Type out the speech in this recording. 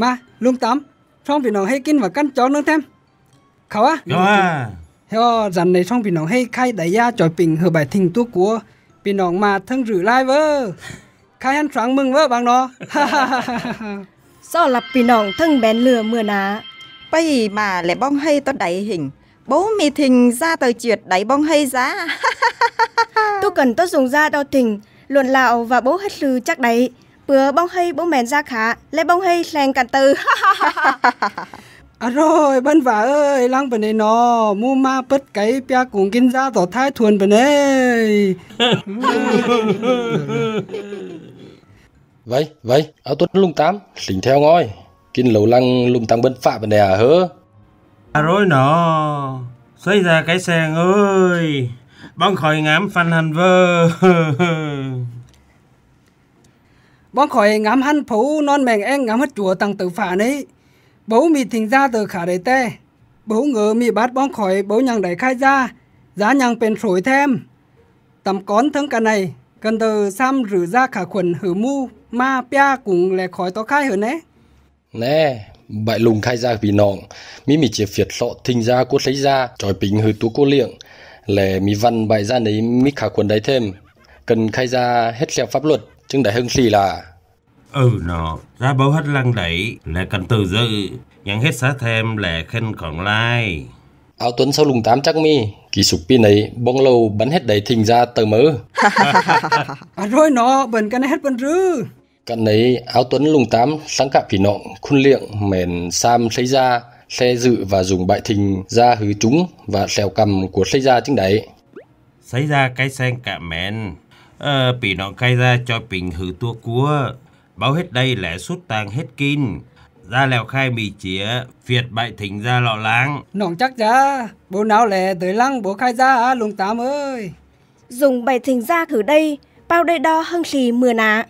mà luôn tắm xong vì nó hay kinh và căn chó nữa thêm khảo á à theo dần này xong vì nó hay khai đại gia trò bình hờ bài thình tu của vì nó mà thân rử lai vơ khai ăn sáng mừng vơ bằng nó do là vì nó thân bén lừa mưa ná bây mà lại bong hay tốt đáy hình bố mì thình ra tờ trượt đáy bong hay giá tôi cần tốt dùng ra đo thình luận lạo và bố hết lư chắc đấy bữa bông hay bông mèn ra khá lấy bông hay lèn cản từ à rồi bên vả ơi lăng bên này nó mua ma bớt cái pia cùng kinh ra tổ thái thuần bên này vậy vậy áo tuấn lung tám lỉnh theo ngôi kinh lầu lăng lung tăng bên phạ bên này à hớ à rồi nó xoay ra cái xe ơi bông khỏi ngắm phan hành vơ bọn khỏi ngắm hắn phú non mèng em ngắm hết chùa tăng tử phả này bố mì thình ra từ khả đầy tê bố ngờ mì bát bọn khỏi bố nhằng đầy khai ra giá nhằng bền sổi thêm tầm con thân cả này cần từ sam rửa ra khả khuẩn hử mu ma pia cũng lè khỏi to khai hơn nế nè bại lùng khai ra vì nọng mì mì chỉ phiệt lọ thình ra cốt lấy ra tròi bình hử tú cô liệng lè mì văn bại ra nấy mi khả khuẩn đấy thêm cần khai ra hết theo pháp luật chứng đại hưng si là ừ nó ra bấu hết lăng đẩy là cần từ dự nhận hết xá thêm là khen còn lai áo tuấn sau lùng tám chắc mi kỳ sụp pin ấy bông lâu bắn hết đầy thình ra tờ mớ à rồi nó bần cái này hết bần rư cận ấy áo tuấn lùng tám sáng cạp kỳ nọng khun liệng mền sam xây ra xe dự và dùng bại thình ra hứ chúng và xèo cầm của xây ra chính đấy xây ra cái sen cạ mền Ờ, bị nó cay ra cho bình hư tua cua. Báo hết đây lẽ suốt tàng hết kinh Ra lèo khai mì chía, Việt bại thỉnh ra lọ láng. Nóng chắc ra, bố nào lẻ tới lăng bố khai ra á, lùng tám ơi. Dùng bày thỉnh ra thử đây, bao đây đo hưng xì mưa nạ.